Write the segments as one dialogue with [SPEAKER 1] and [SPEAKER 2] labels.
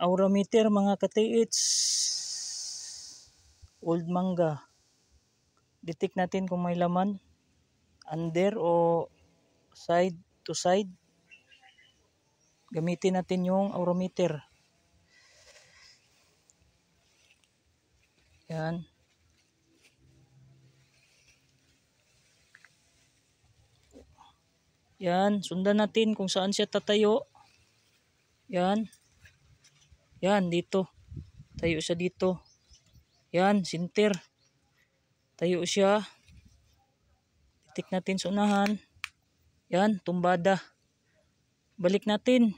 [SPEAKER 1] Aurameter mga katiits. Old manga. Detect natin kung may laman. Under o side to side. Gamitin natin yung meter Yan. Yan. Sundan natin kung saan siya tatayo. Yan. Yan, dito. Tayo siya dito. Yan, sinter. Tayo siya. Titik natin sa unahan. Yan, tumbada. Balik natin.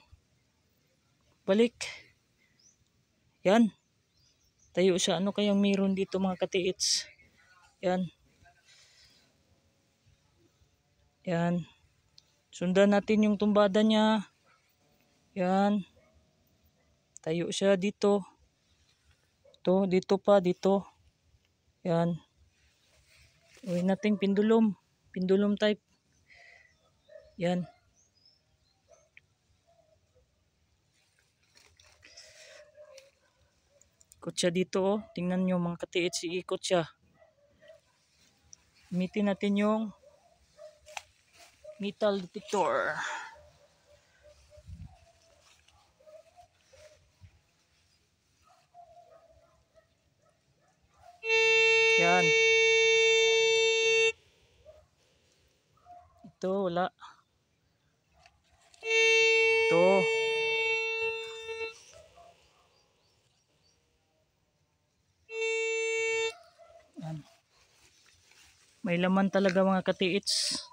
[SPEAKER 1] Balik. Yan. Tayo siya. Ano kayang meron dito mga katiits? Yan. Yan. Sundan natin yung tumbada niya. Yan. Tayo siya dito. to dito pa, dito. Yan. Uwi natin pendulum. Pendulum type. Yan. Ikot siya dito oh. Tingnan nyo mga katiit si ikot siya. Gamitin natin yung metal detector. Ayan. Ito, wala. Ito. Ayan. May laman talaga mga katiits.